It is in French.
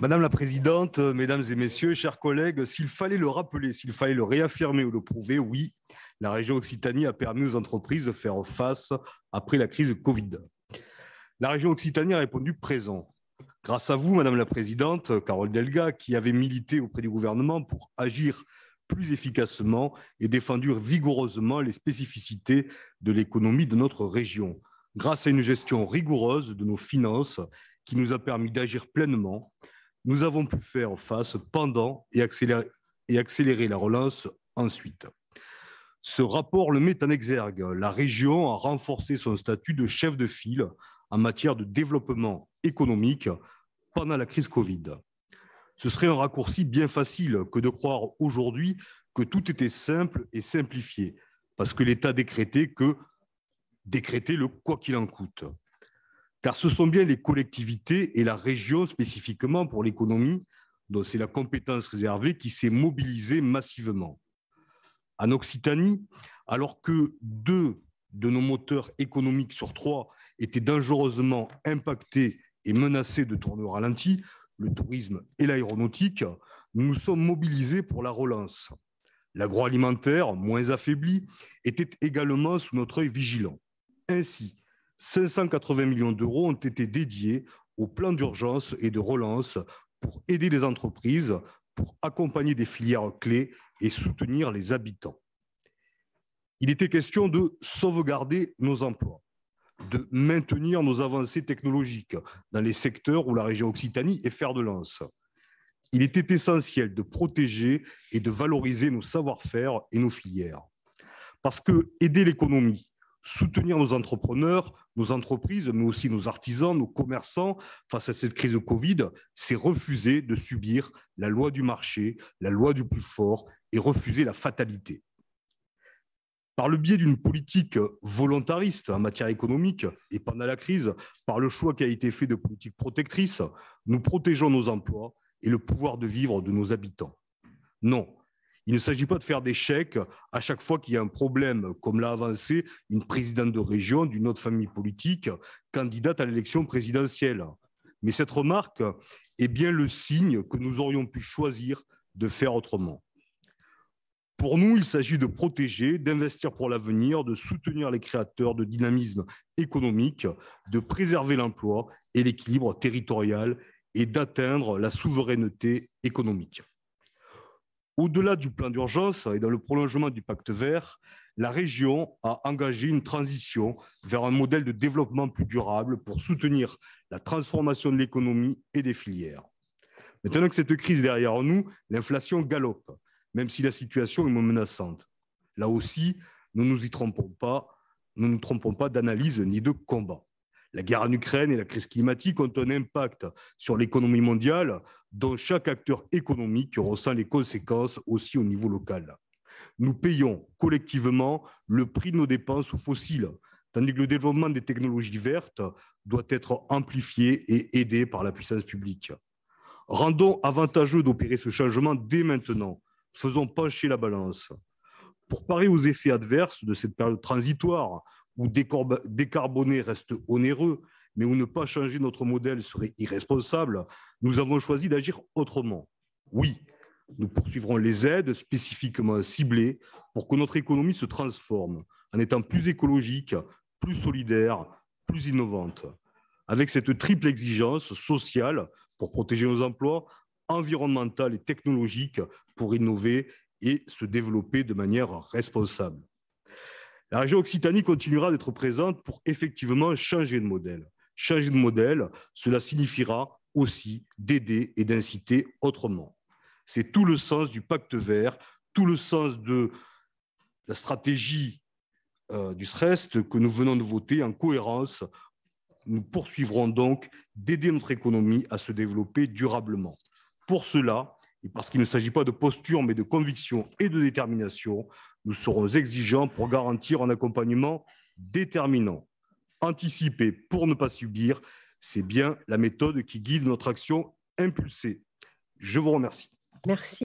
Madame la Présidente, Mesdames et Messieurs, chers collègues, s'il fallait le rappeler, s'il fallait le réaffirmer ou le prouver, oui, la région Occitanie a permis aux entreprises de faire face après la crise Covid. La région Occitanie a répondu présent. Grâce à vous, Madame la Présidente, Carole Delga, qui avait milité auprès du gouvernement pour agir plus efficacement et défendre vigoureusement les spécificités de l'économie de notre région, grâce à une gestion rigoureuse de nos finances qui nous a permis d'agir pleinement nous avons pu faire face pendant et accélérer, accélérer la relance ensuite. Ce rapport le met en exergue. La région a renforcé son statut de chef de file en matière de développement économique pendant la crise Covid. Ce serait un raccourci bien facile que de croire aujourd'hui que tout était simple et simplifié, parce que l'État décrétait que décrétait le quoi qu'il en coûte car ce sont bien les collectivités et la région spécifiquement pour l'économie, dont c'est la compétence réservée, qui s'est mobilisée massivement. En Occitanie, alors que deux de nos moteurs économiques sur trois étaient dangereusement impactés et menacés de tourner au ralenti, le tourisme et l'aéronautique, nous nous sommes mobilisés pour la relance. L'agroalimentaire, moins affaibli, était également sous notre œil vigilant. Ainsi, 580 millions d'euros ont été dédiés au plan d'urgence et de relance pour aider les entreprises, pour accompagner des filières clés et soutenir les habitants. Il était question de sauvegarder nos emplois, de maintenir nos avancées technologiques dans les secteurs où la région Occitanie est fer de lance. Il était essentiel de protéger et de valoriser nos savoir-faire et nos filières. Parce que aider l'économie, soutenir nos entrepreneurs, nos entreprises, mais aussi nos artisans, nos commerçants face à cette crise de Covid, c'est refuser de subir la loi du marché, la loi du plus fort et refuser la fatalité. Par le biais d'une politique volontariste en matière économique et pendant la crise, par le choix qui a été fait de politique protectrice, nous protégeons nos emplois et le pouvoir de vivre de nos habitants. Non, il ne s'agit pas de faire des chèques à chaque fois qu'il y a un problème, comme l'a avancé une présidente de région d'une autre famille politique, candidate à l'élection présidentielle. Mais cette remarque est bien le signe que nous aurions pu choisir de faire autrement. Pour nous, il s'agit de protéger, d'investir pour l'avenir, de soutenir les créateurs de dynamisme économique, de préserver l'emploi et l'équilibre territorial et d'atteindre la souveraineté économique. Au-delà du plan d'urgence et dans le prolongement du pacte vert, la région a engagé une transition vers un modèle de développement plus durable pour soutenir la transformation de l'économie et des filières. Maintenant que cette crise est derrière nous, l'inflation galope, même si la situation est menaçante. Là aussi, nous ne nous y trompons pas, nous ne trompons pas d'analyse ni de combat. La guerre en Ukraine et la crise climatique ont un impact sur l'économie mondiale dont chaque acteur économique ressent les conséquences aussi au niveau local. Nous payons collectivement le prix de nos dépenses fossiles, tandis que le développement des technologies vertes doit être amplifié et aidé par la puissance publique. Rendons avantageux d'opérer ce changement dès maintenant. Faisons pencher la balance. Pour parer aux effets adverses de cette période transitoire où décarboner reste onéreux, mais où ne pas changer notre modèle serait irresponsable, nous avons choisi d'agir autrement. Oui, nous poursuivrons les aides spécifiquement ciblées pour que notre économie se transforme en étant plus écologique, plus solidaire, plus innovante. Avec cette triple exigence sociale pour protéger nos emplois, environnementale et technologique pour innover et se développer de manière responsable. La région Occitanie continuera d'être présente pour effectivement changer de modèle. Changer de modèle, cela signifiera aussi d'aider et d'inciter autrement. C'est tout le sens du pacte vert, tout le sens de la stratégie euh, du stress que nous venons de voter en cohérence. Nous poursuivrons donc d'aider notre économie à se développer durablement. Pour cela, et parce qu'il ne s'agit pas de posture, mais de conviction et de détermination, nous serons exigeants pour garantir un accompagnement déterminant. Anticiper pour ne pas subir, c'est bien la méthode qui guide notre action impulsée. Je vous remercie. Merci.